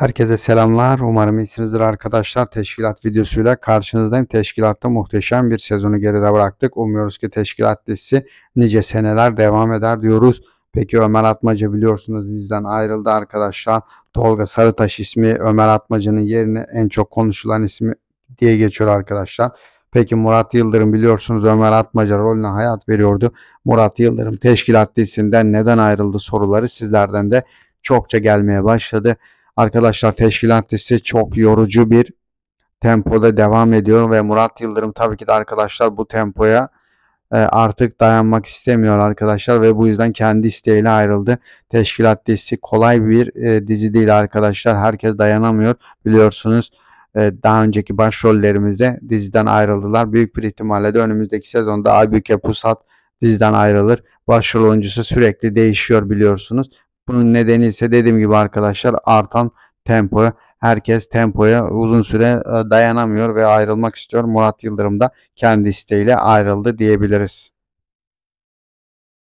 Herkese selamlar. Umarım iyisinizdir arkadaşlar. Teşkilat videosuyla karşınızdayım. Teşkilatta muhteşem bir sezonu geride bıraktık. Umuyoruz ki teşkilat dizisi nice seneler devam eder diyoruz. Peki Ömer Atmaca biliyorsunuz diziden ayrıldı arkadaşlar. Tolga Sarıtaş ismi Ömer Atmaca'nın yerine en çok konuşulan ismi diye geçiyor arkadaşlar. Peki Murat Yıldırım biliyorsunuz Ömer Atmaca rolüne hayat veriyordu. Murat Yıldırım teşkilat dizisinden neden ayrıldı soruları sizlerden de çokça gelmeye başladı. Arkadaşlar teşkilat listi çok yorucu bir tempoda devam ediyor ve Murat Yıldırım tabii ki de arkadaşlar bu tempoya e, artık dayanmak istemiyor arkadaşlar ve bu yüzden kendi isteğiyle ayrıldı. Teşkilat dizisi kolay bir e, dizi değil arkadaşlar. Herkes dayanamıyor biliyorsunuz. E, daha önceki başrollerimizde diziden ayrıldılar. Büyük bir ihtimalle de önümüzdeki sezonda Aybüke Pusat diziden ayrılır. Başrol oyuncusu sürekli değişiyor biliyorsunuz. Bunun nedeni ise dediğim gibi arkadaşlar artan tempo. Herkes tempoya uzun süre e, dayanamıyor ve ayrılmak istiyor. Murat Yıldırım da kendi isteğiyle ayrıldı diyebiliriz.